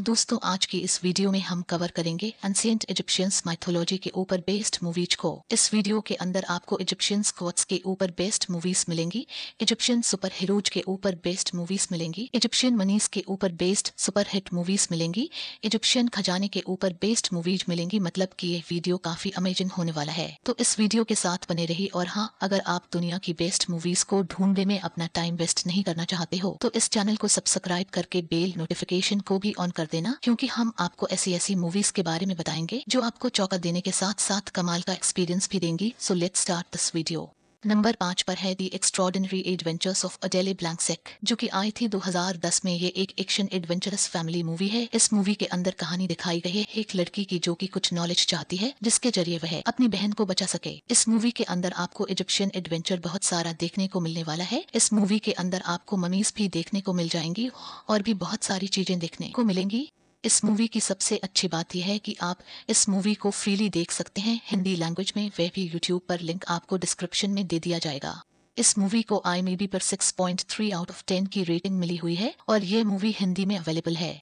दोस्तों आज की इस वीडियो में हम कवर करेंगे एंसियंट इजिप्शियंस माइथोलॉजी के ऊपर बेस्ड मूवीज को इस वीडियो के अंदर आपको इजिप्शियन स्कॉट्स के ऊपर बेस्ड मूवीज मिलेंगी इजिप्शियन सुपर हीरोज के ऊपर बेस्ड मूवीज मिलेंगी इजिप्शियन मनीस के ऊपर बेस्ड सुपर हिट मूवीज मिलेंगी इजिप्शियन खजाने के ऊपर बेस्ड मूवीज मिलेंगी मतलब की ये वीडियो काफी अमेजिंग होने वाला है तो इस वीडियो के साथ बने रही और हाँ अगर आप दुनिया की बेस्ट मूवीज को ढूंढने में अपना टाइम वेस्ट नहीं करना चाहते हो तो इस चैनल को सब्सक्राइब करके बेल नोटिफिकेशन को भी ऑन कर कर देना क्योंकि हम आपको ऐसी ऐसी मूवीज के बारे में बताएंगे जो आपको चौका देने के साथ साथ कमाल का एक्सपीरियंस भी देंगी so let start this video number पाँच पर है the extraordinary adventures of Adele Blancsec जो कि आई थी 2010 में ये एक एक्शन एडवेंचरस फैमिली मूवी है इस मूवी के अंदर कहानी दिखाई गई है एक लड़की की जो कि कुछ नॉलेज चाहती है जिसके जरिए वह अपनी बहन को बचा सके इस मूवी के अंदर आपको इजिप्शियन एडवेंचर बहुत सारा देखने को मिलने वाला है इस मूवी के अंदर आपको ममीज भी देखने को मिल जाएंगी और भी बहुत सारी चीजें देखने को मिलेंगी इस मूवी की सबसे अच्छी बात यह है कि आप इस मूवी को फ्रीली देख सकते हैं हिंदी लैंग्वेज में वह भी यूट्यूब पर लिंक आपको डिस्क्रिप्शन में दे दिया जाएगा इस मूवी को आई पर 6.3 आउट ऑफ 10 की रेटिंग मिली हुई है और ये मूवी हिंदी में अवेलेबल है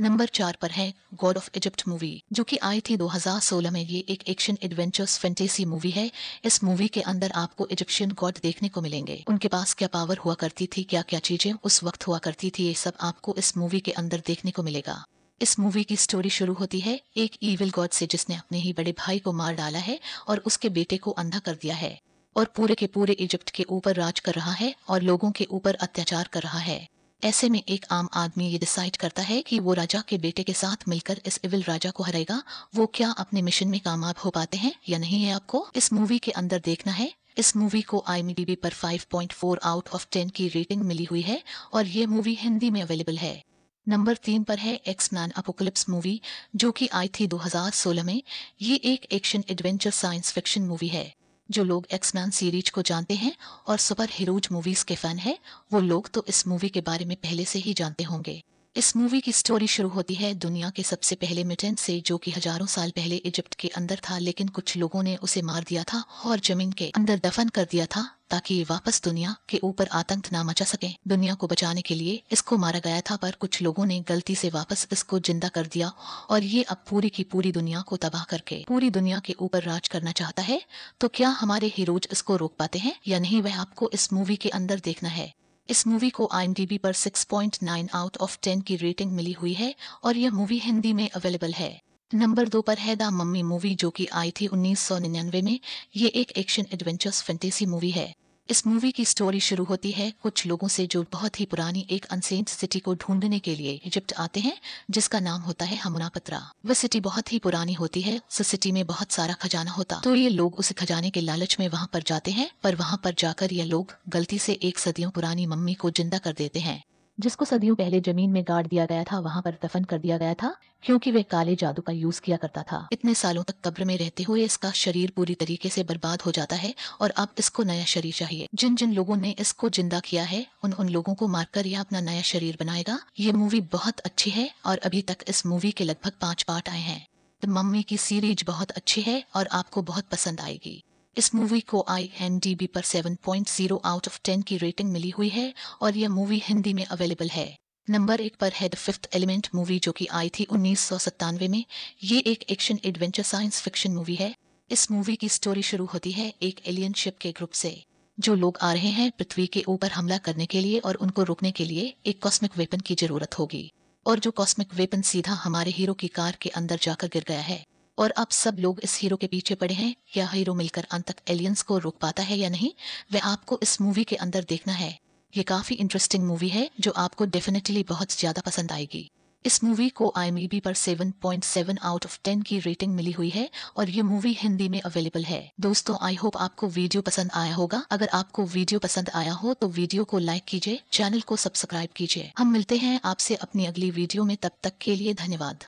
नंबर चार पर है गॉड ऑफ इजिप्ट मूवी जो कि आई थी 2016 में ये एक एक्शन एडवेंचर्स फैंटेसी मूवी है इस मूवी के अंदर आपको इजिप्शियन गॉड देखने को मिलेंगे उनके पास क्या पावर हुआ करती थी क्या क्या चीजें उस वक्त हुआ करती थी ये सब आपको इस मूवी के अंदर देखने को मिलेगा इस मूवी की स्टोरी शुरू होती है एक ईविल गॉड से जिसने अपने ही बड़े भाई को मार डाला है और उसके बेटे को अंधा कर दिया है और पूरे के पूरे इजिप्ट के ऊपर राज कर रहा है और लोगों के ऊपर अत्याचार कर रहा है ऐसे में एक आम आदमी ये डिसाइड करता है कि वो राजा के बेटे के साथ मिलकर इस इविल राजा को हराएगा वो क्या अपने मिशन में कामयाब हो पाते हैं या नहीं है आपको इस मूवी के अंदर देखना है इस मूवी को आई पर 5.4 आउट ऑफ 10 की रेटिंग मिली हुई है और ये मूवी हिंदी में अवेलेबल है नंबर तीन पर है एक्स मैन अपोकलिप्स मूवी जो कि आई थी 2016 में ये एक action adventure science fiction movie है जो लोग एक्समैन सीरीज को जानते हैं और सुपर हीरोज मूवीज के फैन है वो लोग तो इस मूवी के बारे में पहले से ही जानते होंगे इस मूवी की स्टोरी शुरू होती है दुनिया के सबसे पहले मिटेंट से जो कि हजारों साल पहले इजिप्ट के अंदर था लेकिन कुछ लोगों ने उसे मार दिया था और जमीन के अंदर दफन कर दिया था ताकि वापस दुनिया के ऊपर आतंक ना मचा सके दुनिया को बचाने के लिए इसको मारा गया था पर कुछ लोगों ने गलती से वापस इसको जिंदा कर दिया और ये अब पूरी की पूरी दुनिया को तबाह करके पूरी दुनिया के ऊपर राज करना चाहता है तो क्या हमारे हीरोज इसको रोक पाते हैं या नहीं वह आपको इस मूवी के अंदर देखना है इस मूवी को आई पर 6.9 आउट ऑफ 10 की रेटिंग मिली हुई है और यह मूवी हिंदी में अवेलेबल है नंबर दो पर है द मम्मी मूवी जो कि आई थी 1999 में ये एक एक्शन एडवेंचर्स फैंटेसी मूवी है इस मूवी की स्टोरी शुरू होती है कुछ लोगों से जो बहुत ही पुरानी एक अनसेंट सिटी को ढूंढने के लिए इजिप्ट आते हैं जिसका नाम होता है हमुना पत्रा वह सिटी बहुत ही पुरानी होती है उस सिटी में बहुत सारा खजाना होता तो ये लोग उस खजाने के लालच में वहाँ पर जाते हैं पर वहाँ पर जाकर ये लोग गलती से एक सदियों पुरानी मम्मी को जिंदा कर देते हैं जिसको सदियों पहले जमीन में गाड़ दिया गया था वहाँ पर दफन कर दिया गया था क्योंकि वे काले जादू का यूज किया करता था इतने सालों तक कब्र में रहते हुए इसका शरीर पूरी तरीके से बर्बाद हो जाता है और अब इसको नया शरीर चाहिए जिन जिन लोगों ने इसको जिंदा किया है उन उन लोगों को मारकर यह अपना नया शरीर बनाएगा ये मूवी बहुत अच्छी है और अभी तक इस मूवी के लगभग पाँच पार्ट आए हैं मम्मी की सीरीज बहुत अच्छी है और आपको बहुत पसंद आएगी इस मूवी को आई पर 7.0 आउट ऑफ 10 की रेटिंग मिली हुई है और यह मूवी हिंदी में अवेलेबल है नंबर एक पर है द फिफ्थ एलिमेंट मूवी जो कि आई थी उन्नीस में ये एक action adventure science fiction movie है इस मूवी की स्टोरी शुरू होती है एक एलियन शिप के ग्रुप से जो लोग आ रहे हैं पृथ्वी के ऊपर हमला करने के लिए और उनको रोकने के लिए एक कॉस्मिक वेपन की जरूरत होगी और जो कॉस्मिक वेपन सीधा हमारे हीरो की कार के अंदर जाकर गिर गया है और अब सब लोग इस हीरो के पीछे पड़े हैं या हीरो मिलकर अंत तक एलियंस को रोक पाता है या नहीं वह आपको इस मूवी के अंदर देखना है ये काफी इंटरेस्टिंग मूवी है जो आपको डेफिनेटली बहुत ज्यादा पसंद आएगी इस मूवी को आई पर 7.7 आउट ऑफ 10 की रेटिंग मिली हुई है और ये मूवी हिंदी में अवेलेबल है दोस्तों आई होप आपको वीडियो पसंद आया होगा अगर आपको वीडियो पसंद आया हो तो वीडियो को लाइक कीजिए चैनल को सब्सक्राइब कीजिए हम मिलते हैं आपसे अपनी अगली वीडियो में तब तक के लिए धन्यवाद